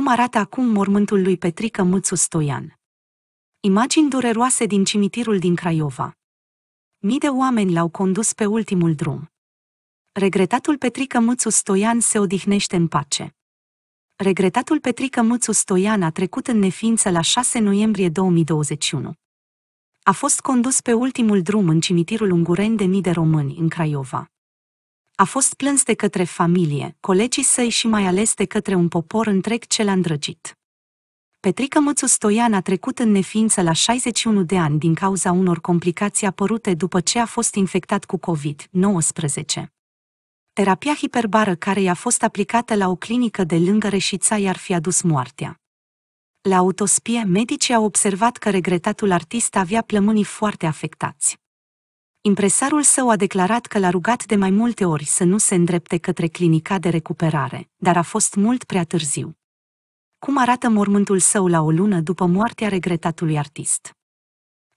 cum arată acum mormântul lui Petrică Mâțu Stoian. Imagini dureroase din cimitirul din Craiova. Mii de oameni l-au condus pe ultimul drum. Regretatul Petrică Mâțu Stoian se odihnește în pace. Regretatul Petrică Mâțu Stoian a trecut în neființă la 6 noiembrie 2021. A fost condus pe ultimul drum în cimitirul ungureni de mii de români în Craiova a fost plâns de către familie, colegii săi și mai ales de către un popor întreg ce l-a îndrăgit. Petrica Mățu Stoian a trecut în neființă la 61 de ani din cauza unor complicații apărute după ce a fost infectat cu COVID-19. Terapia hiperbară care i-a fost aplicată la o clinică de lângă Reșița i-ar fi adus moartea. La autospie, medicii au observat că regretatul artist avea plămânii foarte afectați. Impresarul său a declarat că l-a rugat de mai multe ori să nu se îndrepte către clinica de recuperare, dar a fost mult prea târziu. Cum arată mormântul său la o lună după moartea regretatului artist?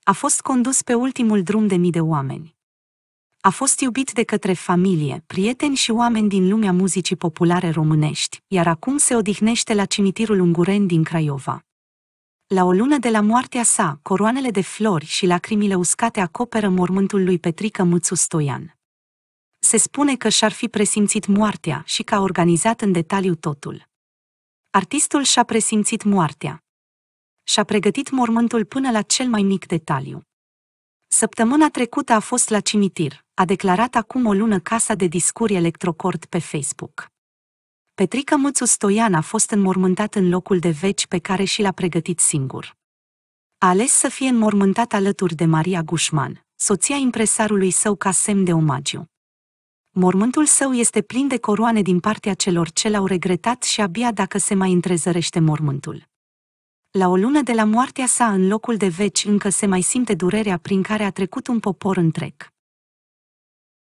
A fost condus pe ultimul drum de mii de oameni. A fost iubit de către familie, prieteni și oameni din lumea muzicii populare românești, iar acum se odihnește la cimitirul Ungureni din Craiova. La o lună de la moartea sa, coroanele de flori și lacrimile uscate acoperă mormântul lui Petrică Mâțu Stoian. Se spune că și-ar fi presimțit moartea și că a organizat în detaliu totul. Artistul și-a presimțit moartea. Și-a pregătit mormântul până la cel mai mic detaliu. Săptămâna trecută a fost la cimitir, a declarat acum o lună Casa de Discuri Electrocord pe Facebook. Petrica Mățu Stoian a fost înmormântat în locul de veci pe care și l-a pregătit singur. A ales să fie înmormântat alături de Maria Gușman, soția impresarului său ca semn de omagiu. Mormântul său este plin de coroane din partea celor ce l-au regretat și abia dacă se mai întrezărește mormântul. La o lună de la moartea sa în locul de veci încă se mai simte durerea prin care a trecut un popor întreg.